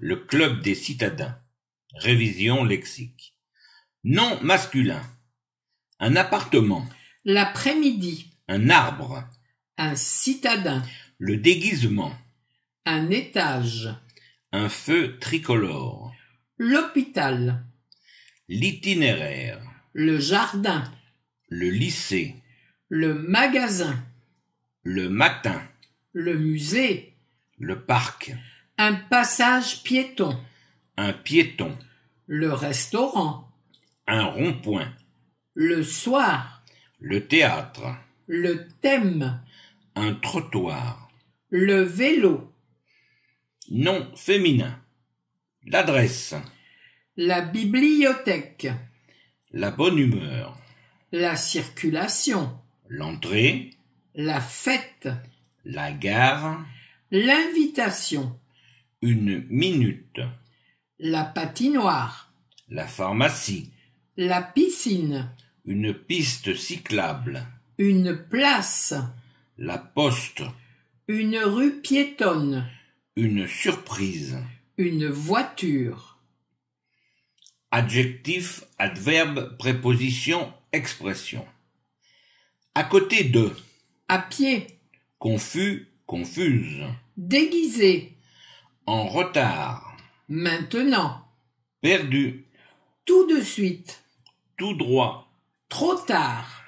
le club des citadins. Révision lexique. Nom masculin. Un appartement. L'après-midi. Un arbre. Un citadin. Le déguisement. Un étage. Un feu tricolore. L'hôpital. L'itinéraire. Le jardin. Le lycée. Le magasin. Le matin. Le musée. Le parc. Un passage piéton. Un piéton. Le restaurant. Un rond-point. Le soir. Le théâtre. Le thème. Un trottoir. Le vélo. Nom féminin. L'adresse. La bibliothèque. La bonne humeur. La circulation. L'entrée. La fête. La gare. L'invitation. Une minute. La patinoire. La pharmacie. La piscine. Une piste cyclable. Une place. La poste. Une rue piétonne. Une surprise. Une voiture. Adjectif, adverbe, préposition, expression. À côté de. À pied. Confus, confuse. Déguisé. En retard. Maintenant. Perdu. Tout de suite. Tout droit. Trop tard.